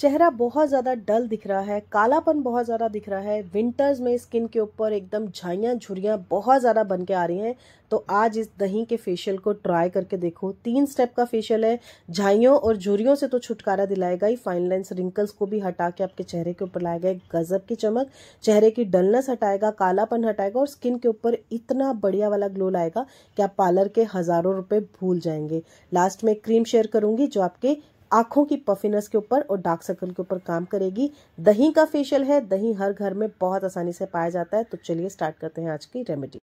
चेहरा बहुत ज़्यादा डल दिख रहा है कालापन बहुत ज़्यादा दिख रहा है विंटर्स में स्किन के ऊपर एकदम झाइयाँ झुरियाँ बहुत ज़्यादा बन के आ रही हैं तो आज इस दही के फेशियल को ट्राई करके देखो तीन स्टेप का फेशियल है झाइयों और झुरियों से तो छुटकारा दिलाएगा ही फाइन लाइन्स रिंकल्स को भी हटा के आपके चेहरे के ऊपर लाएगा एक गजब की चमक चेहरे की डलनेस हटाएगा कालापन हटाएगा और स्किन के ऊपर इतना बढ़िया वाला ग्लो लाएगा कि आप पार्लर के हज़ारों रुपये भूल जाएंगे लास्ट में क्रीम शेयर करूँगी जो आपके आंखों की पफिनेस के ऊपर और डार्क सर्कल के ऊपर काम करेगी दही का फेशियल है दही हर घर में बहुत आसानी से पाया जाता है तो चलिए स्टार्ट करते हैं आज की रेमेडी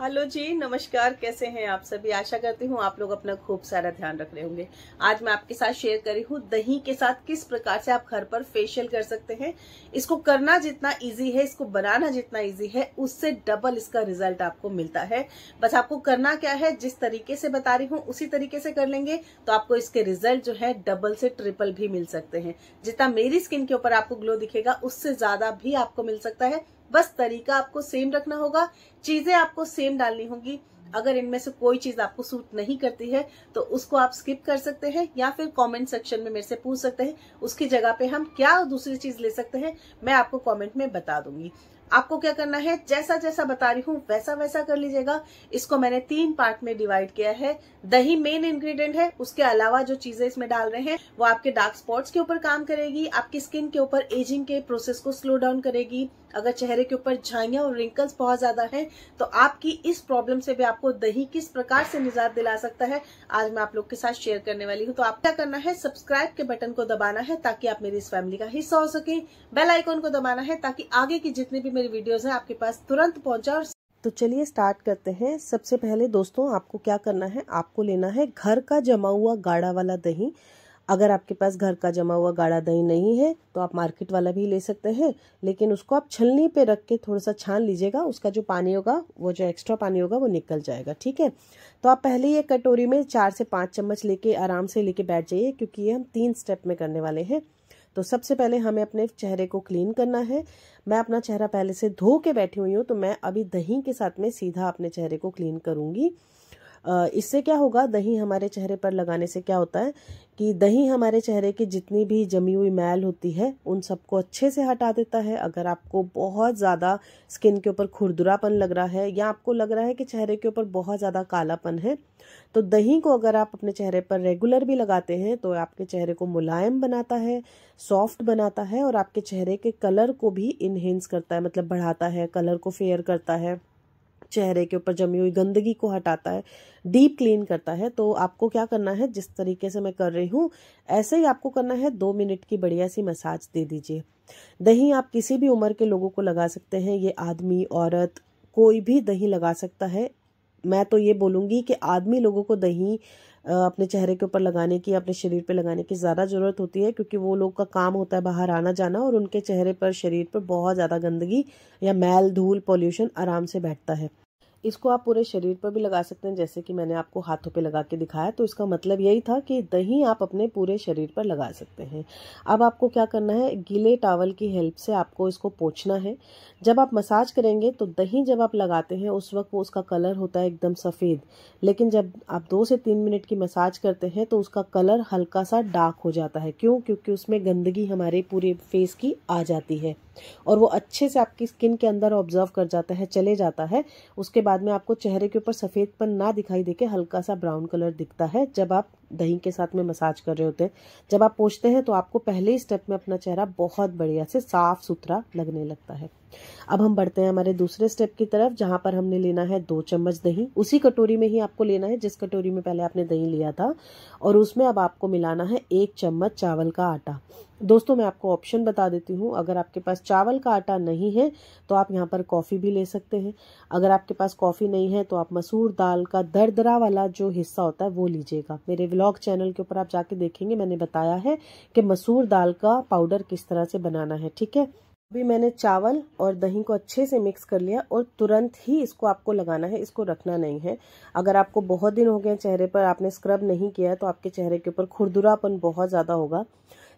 हेलो जी नमस्कार कैसे हैं आप सभी आशा करती हूँ आप लोग अपना खूब सारा ध्यान रख रहे होंगे आज मैं आपके साथ शेयर कर रही हूँ दही के साथ किस प्रकार से आप घर पर फेशियल कर सकते हैं इसको करना जितना इजी है इसको बनाना जितना इजी है उससे डबल इसका रिजल्ट आपको मिलता है बस आपको करना क्या है जिस तरीके से बता रही हूँ उसी तरीके से कर लेंगे तो आपको इसके रिजल्ट जो है डबल से ट्रिपल भी मिल सकते हैं जितना मेरी स्किन के ऊपर आपको ग्लो दिखेगा उससे ज्यादा भी आपको मिल सकता है बस तरीका आपको सेम रखना होगा चीजें आपको सेम डालनी होगी अगर इनमें से कोई चीज आपको सूट नहीं करती है तो उसको आप स्किप कर सकते हैं या फिर कमेंट सेक्शन में मेरे से पूछ सकते हैं उसकी जगह पे हम क्या दूसरी चीज ले सकते हैं मैं आपको कमेंट में बता दूंगी आपको क्या करना है जैसा जैसा बता रही हूँ वैसा वैसा कर लीजिएगा इसको मैंने तीन पार्ट में डिवाइड किया है दही मेन इंग्रेडिएंट है उसके अलावा जो चीजें इसमें डाल रहे हैं वो आपके डार्क स्पॉट्स के ऊपर काम करेगी आपकी स्किन के ऊपर एजिंग के प्रोसेस को स्लो डाउन करेगी अगर चेहरे के ऊपर झाइया और रिंकल्स बहुत ज़्यादा हैं तो आपकी इस प्रॉब्लम से भी आपको दही किस प्रकार से निजात दिला सकता है आज मैं आप लोग के साथ शेयर करने वाली हूँ तो आप क्या करना है सब्सक्राइब के बटन को दबाना है ताकि आप मेरी इस फैमिली का हिस्सा हो सके बेल आइकॉन को दबाना है ताकि आगे की जितनी भी मेरी वीडियोज है आपके पास तुरंत पहुंचा और तो चलिए स्टार्ट करते हैं सबसे पहले दोस्तों आपको क्या करना है आपको लेना है घर का जमा हुआ गाढ़ा वाला दही अगर आपके पास घर का जमा हुआ गाढ़ा दही नहीं है तो आप मार्केट वाला भी ले सकते हैं लेकिन उसको आप छलनी पे रख के थोड़ा सा छान लीजिएगा उसका जो पानी होगा वो जो एक्स्ट्रा पानी होगा वो निकल जाएगा ठीक है तो आप पहले ये कटोरी में चार से पाँच चम्मच लेके आराम से लेके बैठ जाइए क्योंकि ये हम तीन स्टेप में करने वाले हैं तो सबसे पहले हमें अपने चेहरे को क्लीन करना है मैं अपना चेहरा पहले से धो के बैठी हुई हूँ तो मैं अभी दही के साथ में सीधा अपने चेहरे को क्लीन करूँगी इससे क्या होगा दही हमारे चेहरे पर लगाने से क्या होता है कि दही हमारे चेहरे की जितनी भी जमी हुई मैल होती है उन सबको अच्छे से हटा देता है अगर आपको बहुत ज़्यादा स्किन के ऊपर खुरदुरापन लग रहा है या आपको लग रहा है कि चेहरे के ऊपर बहुत ज़्यादा कालापन है तो दही को अगर आप अपने चेहरे पर रेगुलर भी लगाते हैं तो आपके चेहरे को मुलायम बनाता है सॉफ्ट बनाता है और आपके चेहरे के कलर को भी इन्हेंस करता है मतलब बढ़ाता है कलर को फेयर करता है चेहरे के ऊपर जमी हुई गंदगी को हटाता है डीप क्लीन करता है तो आपको क्या करना है जिस तरीके से मैं कर रही हूँ ऐसे ही आपको करना है दो मिनट की बढ़िया सी मसाज दे दीजिए दही आप किसी भी उम्र के लोगों को लगा सकते हैं ये आदमी औरत कोई भी दही लगा सकता है मैं तो ये बोलूँगी कि आदमी लोगों को दही अपने चेहरे के ऊपर लगाने की अपने शरीर पे लगाने की ज़्यादा ज़रूरत होती है क्योंकि वो लोग का काम होता है बाहर आना जाना और उनके चेहरे पर शरीर पर बहुत ज़्यादा गंदगी या मैल धूल पॉल्यूशन आराम से बैठता है इसको आप पूरे शरीर पर भी लगा सकते हैं जैसे कि मैंने आपको हाथों पे लगा के दिखाया तो इसका मतलब यही था कि दही आप अपने पूरे शरीर पर लगा सकते हैं अब आपको क्या करना है गीले टावल की हेल्प से आपको इसको पोछना है जब आप मसाज करेंगे तो दही जब आप लगाते हैं उस वक्त वो उसका कलर होता है एकदम सफ़ेद लेकिन जब आप दो से तीन मिनट की मसाज करते हैं तो उसका कलर हल्का सा डार्क हो जाता है क्यों क्योंकि उसमें गंदगी हमारे पूरे फेस की आ जाती है और वो अच्छे से आपकी स्किन के अंदर ऑब्जर्व कर जाता है चले जाता है उसके बाद में आपको चेहरे के ऊपर सफ़ेद ना दिखाई देके हल्का सा ब्राउन कलर दिखता है जब आप दही के साथ में मसाज कर रहे होते हैं जब आप पोछते हैं तो आपको पहले ही स्टेप में अपना चेहरा बहुत बढ़िया से साफ सुथरा लगने लगता है अब हम बढ़ते हैं हमारे दूसरे स्टेप की तरफ जहां पर हमने लेना है दो चम्मच दही उसी कटोरी में ही आपको लेना है जिस कटोरी में पहले आपने दही लिया था और उसमें अब आपको मिलाना है एक चम्मच चावल का आटा दोस्तों मैं आपको ऑप्शन बता देती हूँ अगर आपके पास चावल का आटा नहीं है तो आप यहाँ पर कॉफ़ी भी ले सकते हैं अगर आपके पास कॉफ़ी नहीं है तो आप मसूर दाल का दरदरा वाला जो हिस्सा होता है वो लीजिएगा मेरे ब्लॉग चैनल के ऊपर आप जाके देखेंगे मैंने बताया है कि मसूर दाल का पाउडर किस तरह से बनाना है ठीक है अभी मैंने चावल और दही को अच्छे से मिक्स कर लिया और तुरंत ही इसको आपको लगाना है इसको रखना नहीं है अगर आपको बहुत दिन हो गए चेहरे पर आपने स्क्रब नहीं किया है तो आपके चेहरे के ऊपर खुरदुरापन बहुत ज़्यादा होगा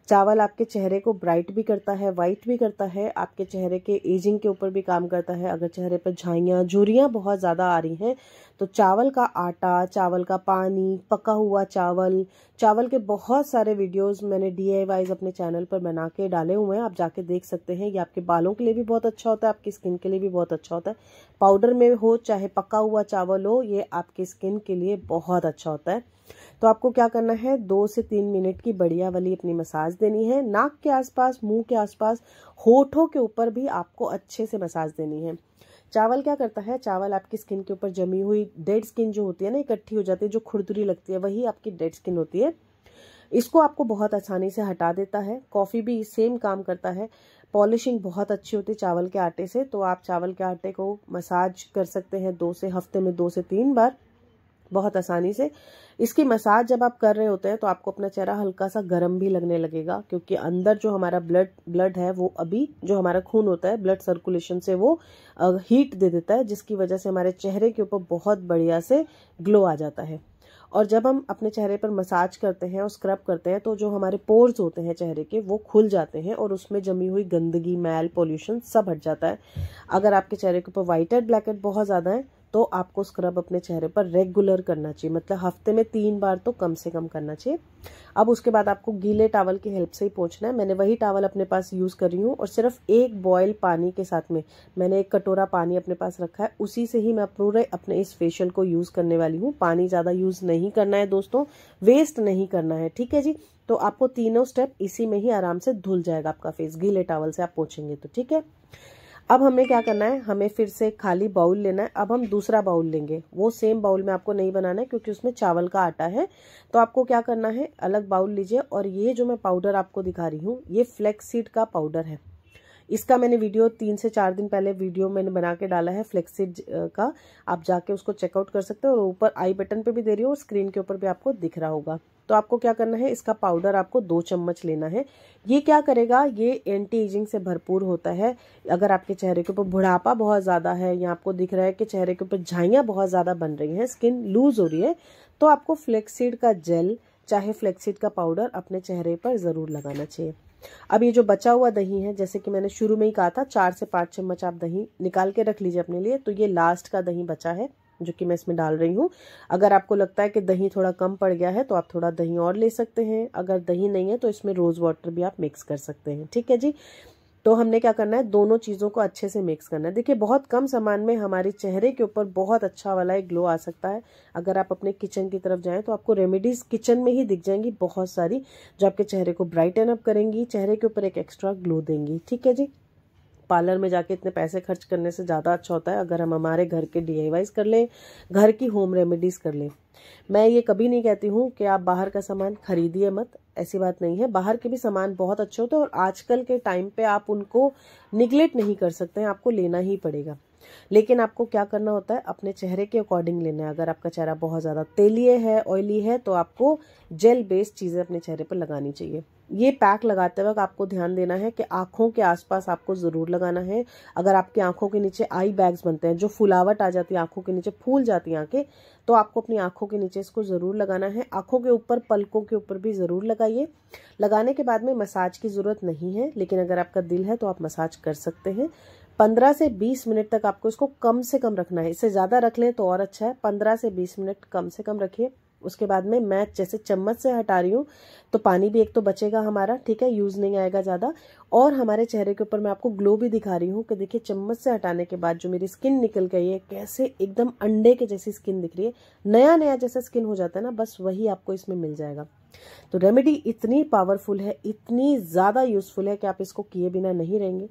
चावल आपके चेहरे को ब्राइट भी करता है वाइट भी करता है आपके चेहरे के एजिंग के ऊपर भी काम करता है अगर चेहरे पर झाइयाँ झुरियाँ बहुत ज़्यादा आ रही हैं तो चावल का आटा चावल का पानी पका हुआ चावल चावल के बहुत सारे वीडियोस मैंने डी अपने चैनल पर बना के डाले हुए हैं आप जाके देख सकते हैं ये आपके बालों के लिए भी बहुत अच्छा होता है आपकी स्किन के लिए भी बहुत अच्छा होता है पाउडर में हो चाहे पका हुआ चावल हो ये आपकी स्किन के लिए बहुत अच्छा होता है तो आपको क्या करना है दो से तीन मिनट की बढ़िया वाली अपनी मसाज देनी है नाक के आसपास मुंह के आसपास होठों के ऊपर भी आपको अच्छे से मसाज देनी है चावल क्या करता है चावल आपकी स्किन के ऊपर जमी हुई डेड स्किन जो होती है ना इकट्ठी हो जाती है जो खुरदुरी लगती है वही आपकी डेड स्किन होती है इसको आपको बहुत आसानी से हटा देता है कॉफ़ी भी सेम काम करता है पॉलिशिंग बहुत अच्छी होती है चावल के आटे से तो आप चावल के आटे को मसाज कर सकते हैं दो से हफ्ते में दो से तीन बार बहुत आसानी से इसकी मसाज जब आप कर रहे होते हैं तो आपको अपना चेहरा हल्का सा गर्म भी लगने लगेगा क्योंकि अंदर जो हमारा ब्लड ब्लड है वो अभी जो हमारा खून होता है ब्लड सर्कुलेशन से वो हीट दे देता है जिसकी वजह से हमारे चेहरे के ऊपर बहुत बढ़िया से ग्लो आ जाता है और जब हम अपने चेहरे पर मसाज करते हैं और स्क्रब करते हैं तो जो हमारे पोर्स होते हैं चेहरे के वो खुल जाते हैं और उसमें जमी हुई गंदगी मैल पोल्यूशन सब हट जाता है अगर आपके चेहरे के ऊपर व्हाइट एड ब्लैक एड बहुत ज़्यादा है तो आपको स्क्रब अपने चेहरे पर रेगुलर करना चाहिए मतलब हफ्ते में तीन बार तो कम से कम करना चाहिए अब उसके बाद आपको गीले टावल की हेल्प से ही पहुँचना है मैंने वही टावल अपने पास यूज़ कर रही हूँ और सिर्फ एक बॉयल पानी के साथ में मैंने एक कटोरा पानी अपने पास रखा है उसी से ही मैं पूरे अपने इस फेशियल को यूज़ करने वाली हूँ पानी ज़्यादा यूज़ नहीं करना है दोस्तों वेस्ट नहीं करना है ठीक है जी तो आपको तीनों स्टेप इसी में ही आराम से धुल जाएगा आपका फेस गीले टावल से आप पहुँचेंगे तो ठीक है अब हमें क्या करना है हमें फिर से खाली बाउल लेना है अब हम दूसरा बाउल लेंगे वो सेम बाउल में आपको नहीं बनाना है क्योंकि उसमें चावल का आटा है तो आपको क्या करना है अलग बाउल लीजिए और ये जो मैं पाउडर आपको दिखा रही हूँ ये फ्लैक्स सीड का पाउडर है इसका मैंने वीडियो तीन से चार दिन पहले वीडियो मैंने बना के डाला है फ्लेक्सीड का आप जाके उसको चेकआउट कर सकते हो और ऊपर आई बटन पे भी दे रही हो और स्क्रीन के ऊपर भी आपको दिख रहा होगा तो आपको क्या करना है इसका पाउडर आपको दो चम्मच लेना है ये क्या करेगा ये एंटी एजिंग से भरपूर होता है अगर आपके चेहरे के ऊपर बुढ़ापा बहुत ज़्यादा है या आपको दिख रहा है कि चेहरे के ऊपर झाइयाँ बहुत ज़्यादा बन रही हैं स्किन लूज हो रही है तो आपको फ्लेक्सीड का जेल चाहे फ्लेक्सीड का पाउडर अपने चेहरे पर ज़रूर लगाना चाहिए अब ये जो बचा हुआ दही है जैसे कि मैंने शुरू में ही कहा था चार से पाँच चम्मच आप दही निकाल के रख लीजिए अपने लिए तो ये लास्ट का दही बचा है जो कि मैं इसमें डाल रही हूँ अगर आपको लगता है कि दही थोड़ा कम पड़ गया है तो आप थोड़ा दही और ले सकते हैं अगर दही नहीं है तो इसमें रोज़ वाटर भी आप मिक्स कर सकते हैं ठीक है जी तो हमने क्या करना है दोनों चीज़ों को अच्छे से मिक्स करना है देखिए बहुत कम सामान में हमारे चेहरे के ऊपर बहुत अच्छा वाला एक ग्लो आ सकता है अगर आप अपने किचन की तरफ जाएं तो आपको रेमेडीज़ किचन में ही दिख जाएंगी बहुत सारी जो आपके चेहरे को ब्राइटन अप करेंगी चेहरे के ऊपर एक एक्स्ट्रा ग्लो देंगी ठीक है जी पार्लर में जाके इतने पैसे खर्च करने से ज़्यादा अच्छा होता है अगर हम हमारे घर के डी कर लें घर की होम रेमेडीज़ कर लें मैं ये कभी नहीं कहती हूँ कि आप बाहर का सामान खरीदिए मत ऐसी बात नहीं है बाहर के भी सामान बहुत अच्छे होते हैं और आजकल के टाइम पे आप उनको निगलेक्ट नहीं कर सकते हैं आपको लेना ही पड़ेगा लेकिन आपको क्या करना होता है अपने चेहरे के अकॉर्डिंग लेना है अगर आपका चेहरा बहुत ज़्यादा तेलीय है ऑयली है तो आपको जेल बेस्ड चीज़ें अपने चेहरे पर लगानी चाहिए ये पैक लगाते वक्त आपको ध्यान देना है कि आंखों के आसपास आपको ज़रूर लगाना है अगर आपकी आंखों के नीचे आई बैग्स बनते हैं जो फुलावट आ जाती है आंखों के नीचे फूल जाती है आंखें तो आपको अपनी आंखों के नीचे इसको ज़रूर लगाना है आंखों के ऊपर पलकों के ऊपर भी ज़रूर लगाइए लगाने के बाद में मसाज की ज़रूरत नहीं है लेकिन अगर आपका दिल है तो आप मसाज कर सकते हैं पंद्रह से बीस मिनट तक आपको इसको कम से कम रखना है इससे ज़्यादा रख लें तो और अच्छा है पंद्रह से बीस मिनट कम से कम रखिए उसके बाद में मैं जैसे चम्मच से हटा रही हूँ तो पानी भी एक तो बचेगा हमारा ठीक है यूज़ नहीं आएगा ज़्यादा और हमारे चेहरे के ऊपर मैं आपको ग्लो भी दिखा रही हूँ कि देखिए चम्मच से हटाने के बाद जो मेरी स्किन निकल गई है कैसे एकदम अंडे के जैसी स्किन दिख रही है नया नया जैसा स्किन हो जाता है ना बस वही आपको इसमें मिल जाएगा तो रेमेडी इतनी पावरफुल है इतनी ज़्यादा यूज़फुल है कि आप इसको किए बिना नहीं रहेंगे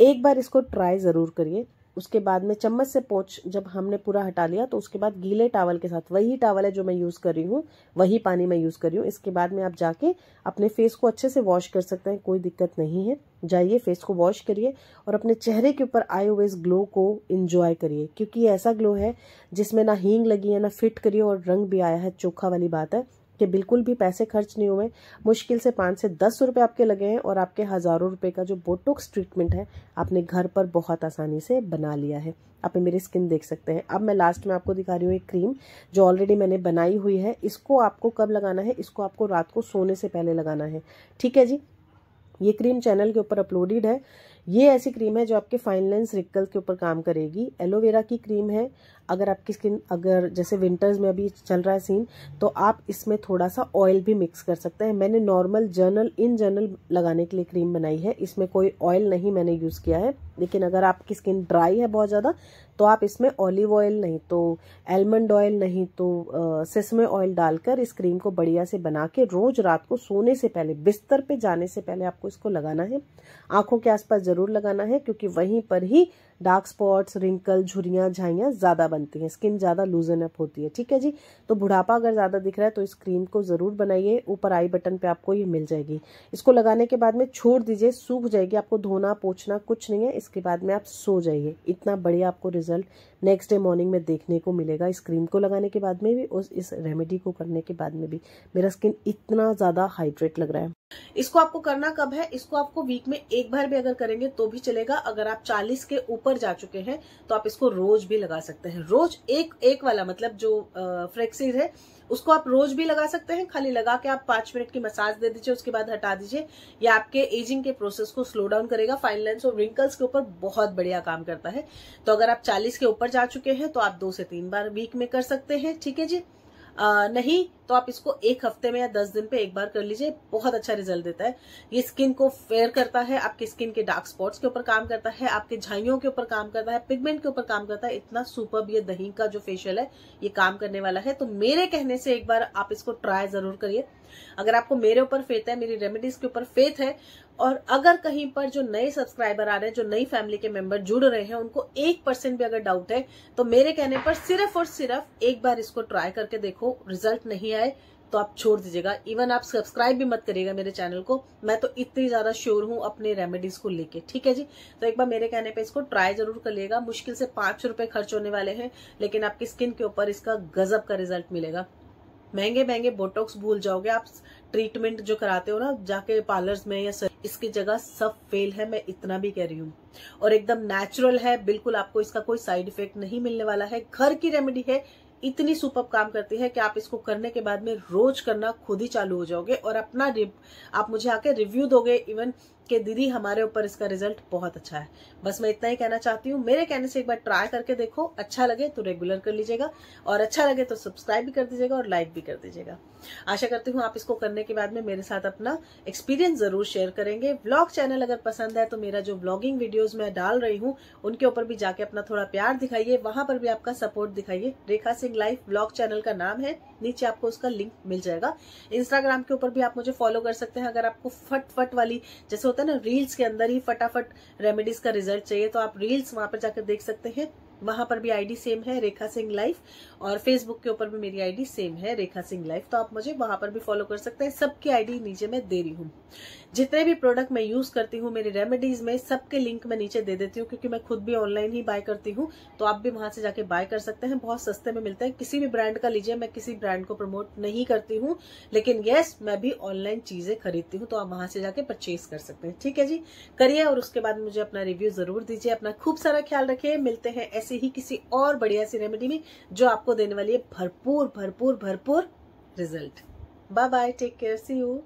एक बार इसको ट्राई ज़रूर करिए उसके बाद में चम्मच से पोंछ जब हमने पूरा हटा लिया तो उसके बाद गीले टावल के साथ वही टावल है जो मैं यूज़ कर रही हूँ वही पानी मैं यूज़ कर रही हूँ इसके बाद में आप जाके अपने फेस को अच्छे से वॉश कर सकते हैं कोई दिक्कत नहीं है जाइए फेस को वॉश करिए और अपने चेहरे के ऊपर आए हुए इस ग्लो को इंजॉय करिए क्योंकि ऐसा ग्लो है जिसमें ना हींग लगी है ना फिट करिए और रंग भी आया है चोखा वाली बात है कि बिल्कुल भी पैसे खर्च नहीं हुए मुश्किल से पाँच से दस रुपए आपके लगे हैं और आपके हज़ारों रुपए का जो बोटोक्स ट्रीटमेंट है आपने घर पर बहुत आसानी से बना लिया है आप मेरी स्किन देख सकते हैं अब मैं लास्ट में आपको दिखा रही हूँ एक क्रीम जो ऑलरेडी मैंने बनाई हुई है इसको आपको कब लगाना है इसको आपको रात को सोने से पहले लगाना है ठीक है जी ये क्रीम चैनल के ऊपर अपलोडेड है ये ऐसी क्रीम है जो आपके फाइन रिकल रिक्कल के ऊपर काम करेगी एलोवेरा की क्रीम है अगर आपकी स्किन अगर जैसे विंटर्स में अभी चल रहा है सीन तो आप इसमें थोड़ा सा ऑयल भी मिक्स कर सकते हैं मैंने नॉर्मल जर्नल इन जर्नल लगाने के लिए क्रीम बनाई है इसमें कोई ऑयल नहीं मैंने यूज़ किया है लेकिन अगर आपकी स्किन ड्राई है बहुत ज़्यादा तो आप इसमें ऑलिव ऑयल नहीं तो एलमंड ऑयल नहीं तो सिसमे ऑयल डालकर इस क्रीम को बढ़िया से बना के रोज रात को सोने से पहले बिस्तर पे जाने से पहले आपको इसको लगाना है आंखों के आसपास ज़रूर लगाना है क्योंकि वहीं पर ही डार्क स्पॉट्स रिंकल झुरियाँ झाइयाँ ज़्यादा बनती हैं स्किन ज़्यादा लूजन अप होती है ठीक है जी तो बुढ़ापा अगर ज़्यादा दिख रहा है तो इस क्रीम को ज़रूर बनाइए ऊपर आई बटन पे आपको ये मिल जाएगी इसको लगाने के बाद में छोड़ दीजिए सूख जाएगी आपको धोना पोछना कुछ नहीं है इसके बाद में आप सो जाइए इतना बढ़िया आपको रिजल्ट नेक्स्ट डे मॉर्निंग में देखने को मिलेगा इस क्रीम को लगाने के बाद में भी और इस रेमेडी को करने के बाद में भी मेरा स्किन इतना ज़्यादा हाइड्रेट लग रहा है इसको आपको करना कब है इसको आपको वीक में एक बार भी अगर करेंगे तो भी चलेगा अगर आप 40 के ऊपर जा चुके हैं तो आप इसको रोज भी लगा सकते हैं रोज एक एक वाला मतलब जो फ्लेक्सीज है उसको आप रोज भी लगा सकते हैं खाली लगा के आप पांच मिनट की मसाज दे दीजिए उसके बाद हटा दीजिए या आपके एजिंग के प्रोसेस को स्लो डाउन करेगा फाइन लाइन्स और रिंकल्स के ऊपर बहुत बढ़िया काम करता है तो अगर आप चालीस के ऊपर जा चुके हैं तो आप दो से तीन बार वीक में कर सकते हैं ठीक है जी आ, नहीं तो आप इसको एक हफ्ते में या दस दिन पे एक बार कर लीजिए बहुत अच्छा रिजल्ट देता है ये स्किन को फेयर करता है आपके स्किन के डार्क स्पॉट्स के ऊपर काम करता है आपके झाइयों के ऊपर काम करता है पिगमेंट के ऊपर काम करता है इतना सुपर ये दही का जो फेशियल है ये काम करने वाला है तो मेरे कहने से एक बार आप इसको ट्राई जरूर करिए अगर आपको मेरे ऊपर फेथ है मेरी रेमेडीज के ऊपर फेथ है और अगर कहीं पर जो नए सब्सक्राइबर आ रहे हैं जो नई फैमिली के मेंबर जुड़ रहे हैं उनको एक परसेंट भी अगर डाउट है तो मेरे कहने पर सिर्फ और सिर्फ एक बार इसको ट्राई करके देखो रिजल्ट नहीं है आए तो आप छोड़ दीजिएगा इवन आप सब्सक्राइब भी मत करिएगा मेरे चैनल को मैं तो इतनी ज्यादा श्योर हूँ अपने रेमेडीज को लेके ठीक है जी तो एक बार मेरे कहने पे इसको ट्राई जरूर करिएगा मुश्किल से पांच रुपए खर्च होने वाले हैं लेकिन आपकी स्किन के ऊपर इसका गजब का रिजल्ट मिलेगा महंगे महंगे बोटोक्स भूल जाओगे आप ट्रीटमेंट जो कराते हो ना जाके पार्लर्स में या सर इसकी जगह सब फेल है मैं इतना भी कह रही हूँ और एकदम नेचुरल है बिल्कुल आपको इसका कोई साइड इफेक्ट नहीं मिलने वाला है घर की रेमेडी है इतनी सुपर काम करती है कि आप इसको करने के बाद में रोज करना खुद ही चालू हो जाओगे और अपना आप मुझे आके रिव्यू दोगे इवन कि दीदी हमारे ऊपर इसका रिजल्ट बहुत अच्छा है बस मैं इतना ही कहना चाहती हूँ मेरे कहने से एक बार ट्राई करके देखो अच्छा लगे तो रेगुलर कर लीजिएगा और अच्छा लगे तो सब्सक्राइब भी कर दीजिएगा और लाइक भी कर दीजिएगा आशा करती हूँ आप इसको करने के बाद में मेरे साथ अपना एक्सपीरियंस जरूर शेयर करेंगे ब्लॉग चैनल अगर पसंद है तो मेरा जो ब्लॉगिंग वीडियोज मैं डाल रही हूँ उनके ऊपर भी जाके अपना थोड़ा प्यार दिखाइए वहां पर भी आपका सपोर्ट दिखाइए Rekha Singh life blog channel का नाम है नीचे आपको उसका लिंक मिल जाएगा इंस्टाग्राम के ऊपर भी आप मुझे फॉलो कर सकते हैं अगर आपको फटफट फट वाली जैसे होता है ना रील्स के अंदर ही फटाफट रेमेडीज का रिजल्ट चाहिए तो आप रील्स वहां पर जाकर देख सकते हैं वहां पर भी आईडी सेम है रेखा सिंह लाइफ और फेसबुक के ऊपर भी मेरी आईडी सेम है रेखा सिंह लाइफ तो आप मुझे वहां पर भी फॉलो कर सकते हैं सबकी आईडी नीचे मैं दे रही हूँ जितने भी प्रोडक्ट मैं यूज़ करती हूँ मेरी रेमेडीज़ में सबके लिंक मैं नीचे दे देती हूँ क्योंकि मैं खुद भी ऑनलाइन ही बाय करती हूँ तो आप भी वहां से जाके बाय कर सकते हैं बहुत सस्ते में मिलते हैं किसी भी ब्रांड का लीजिए मैं किसी ब्रांड को प्रमोट नहीं करती हूँ लेकिन येस मैं भी ऑनलाइन चीज़ें खरीदती हूँ तो आप वहां से जाके परचेज कर सकते हैं ठीक है जी करिए और उसके बाद मुझे अपना रिव्यू ज़रूर दीजिए अपना खूब सारा ख्याल रखिये मिलते हैं ऐसे ऐसे ही किसी और बढ़िया सी रेमेडी में जो आपको देने वाली है भरपूर भरपूर भरपूर result bye bye take care see you